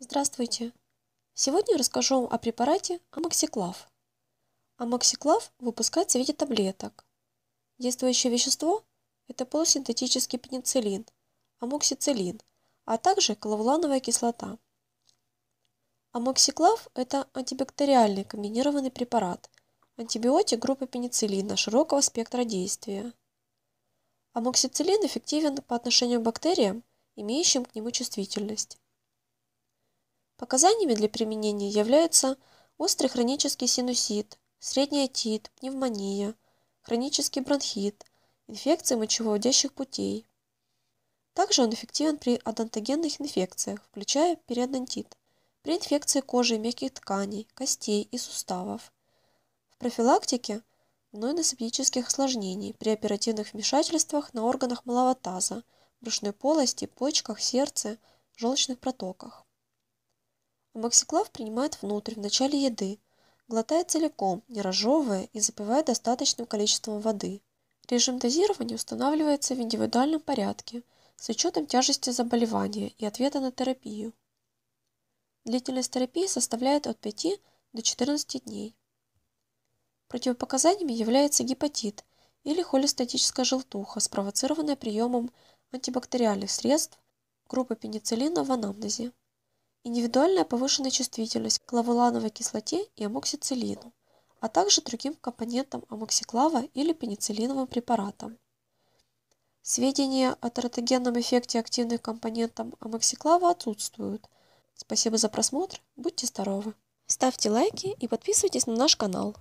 Здравствуйте! Сегодня расскажу вам о препарате амоксиклав. Амоксиклав выпускается в виде таблеток. Действующее вещество – это полусинтетический пенициллин, амоксициллин, а также клавулановая кислота. Амоксиклав – это антибактериальный комбинированный препарат, антибиотик группы пенициллина широкого спектра действия. Амоксициллин эффективен по отношению к бактериям, имеющим к нему чувствительность. Показаниями для применения являются острый хронический синусит, средний отит, пневмония, хронический бронхит, инфекции мочевыводящих путей. Также он эффективен при адонтогенных инфекциях, включая периодонтит, при инфекции кожи и мягких тканей, костей и суставов, в профилактике гнойно-септических осложнений при оперативных вмешательствах на органах малого таза, брюшной полости, почках, сердце, желчных протоках а максиклав принимает внутрь в начале еды, глотает целиком, не разжевывая и запивает достаточным количеством воды. Режим дозирования устанавливается в индивидуальном порядке с учетом тяжести заболевания и ответа на терапию. Длительность терапии составляет от 5 до 14 дней. Противопоказаниями является гепатит или холестатическая желтуха, спровоцированная приемом антибактериальных средств группы пенициллина в анамнезе индивидуальная повышенная чувствительность к лавулановой кислоте и амоксициллину, а также другим компонентам амоксиклава или пенициллиновым препаратам. Сведения о тератогенном эффекте активных компонентов амоксиклава отсутствуют. Спасибо за просмотр, будьте здоровы! Ставьте лайки и подписывайтесь на наш канал.